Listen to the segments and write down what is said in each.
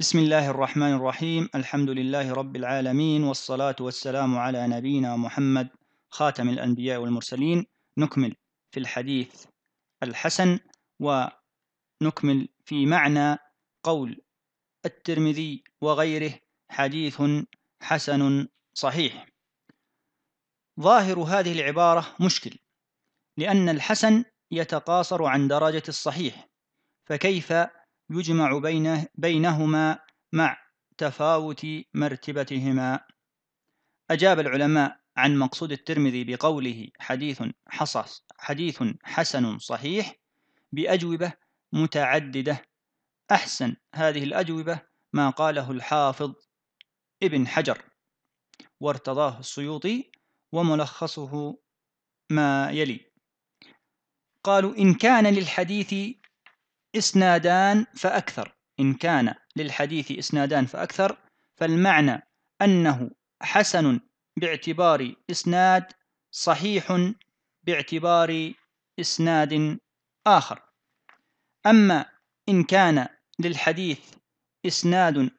بسم الله الرحمن الرحيم الحمد لله رب العالمين والصلاة والسلام على نبينا محمد خاتم الأنبياء والمرسلين نكمل في الحديث الحسن ونكمل في معنى قول الترمذي وغيره حديث حسن صحيح ظاهر هذه العبارة مشكل لأن الحسن يتقاصر عن درجة الصحيح فكيف يجمع بينه بينهما مع تفاوت مرتبتهما أجاب العلماء عن مقصود الترمذي بقوله حديث حصص حديث حسن صحيح بأجوبة متعددة أحسن هذه الأجوبة ما قاله الحافظ ابن حجر وارتضاه السيوطي وملخصه ما يلي قالوا إن كان للحديث إسنادان فأكثر إن كان للحديث إسنادان فأكثر فالمعنى أنه حسن باعتبار إسناد صحيح باعتبار إسناد آخر أما إن كان للحديث إسناد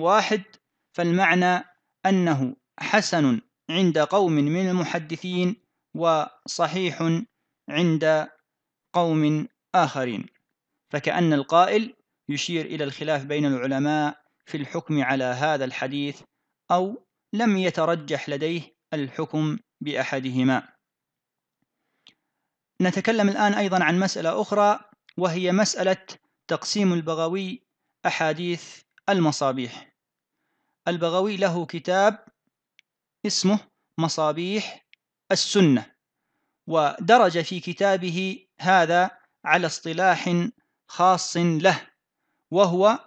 واحد فالمعنى أنه حسن عند قوم من المحدثين وصحيح عند قوم آخرين فكأن القائل يشير إلى الخلاف بين العلماء في الحكم على هذا الحديث أو لم يترجح لديه الحكم بأحدهما نتكلم الآن أيضا عن مسألة أخرى وهي مسألة تقسيم البغوي أحاديث المصابيح البغوي له كتاب اسمه مصابيح السنة ودرج في كتابه هذا على اصطلاح خاص له وهو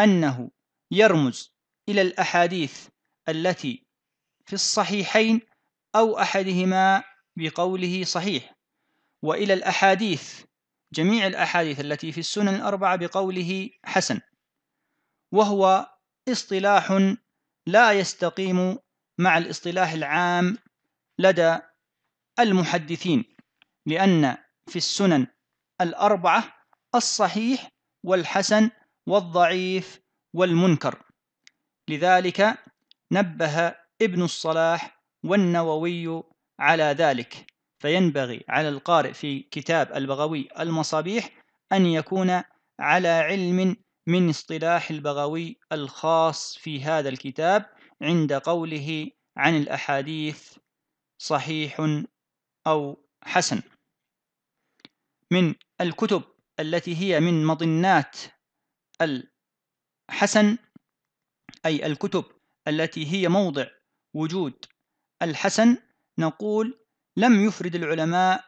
أنه يرمز إلى الأحاديث التي في الصحيحين أو أحدهما بقوله صحيح وإلى الأحاديث جميع الأحاديث التي في السنن الأربعة بقوله حسن وهو اصطلاح لا يستقيم مع الاصطلاح العام لدى المحدثين لأن في السنن الأربعة الصحيح والحسن والضعيف والمنكر لذلك نبه ابن الصلاح والنووي على ذلك فينبغي على القارئ في كتاب البغوي المصابيح أن يكون على علم من اصطلاح البغوي الخاص في هذا الكتاب عند قوله عن الأحاديث صحيح أو حسن من الكتب التي هي من مضنات الحسن أي الكتب التي هي موضع وجود الحسن نقول لم يفرد العلماء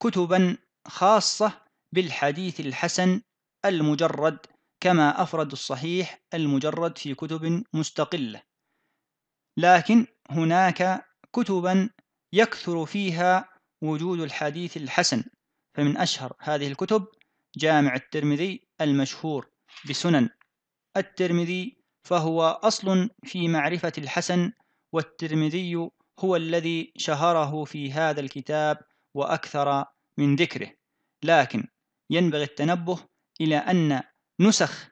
كتبا خاصة بالحديث الحسن المجرد كما أفرد الصحيح المجرد في كتب مستقلة لكن هناك كتبا يكثر فيها وجود الحديث الحسن فمن أشهر هذه الكتب جامع الترمذي المشهور بسنن الترمذي فهو أصل في معرفة الحسن والترمذي هو الذي شهره في هذا الكتاب وأكثر من ذكره لكن ينبغي التنبه إلى أن نسخ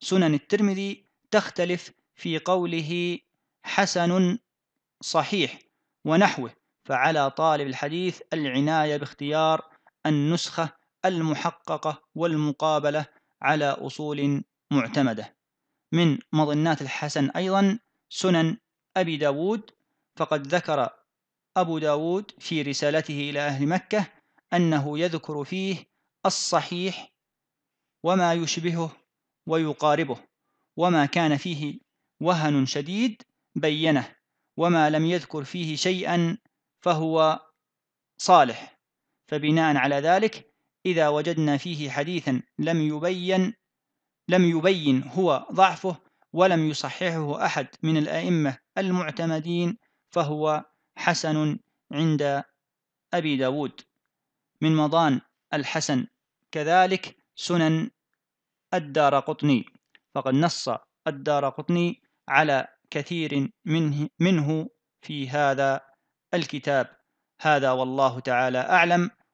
سنن الترمذي تختلف في قوله حسن صحيح ونحوه فعلى طالب الحديث العناية باختيار النسخة المحققة والمقابلة على أصول معتمدة من مظنات الحسن أيضا سنن أبي داود فقد ذكر أبو داود في رسالته إلى أهل مكة أنه يذكر فيه الصحيح وما يشبهه ويقاربه وما كان فيه وهن شديد بينه وما لم يذكر فيه شيئا فهو صالح فبناء على ذلك إذا وجدنا فيه حديثا لم يبين لم يبين هو ضعفه ولم يصححه أحد من الأئمة المعتمدين فهو حسن عند أبي داود من مضان الحسن كذلك سنن الدار قطني فقد نص الدار قطني على كثير منه, منه في هذا الكتاب هذا والله تعالى أعلم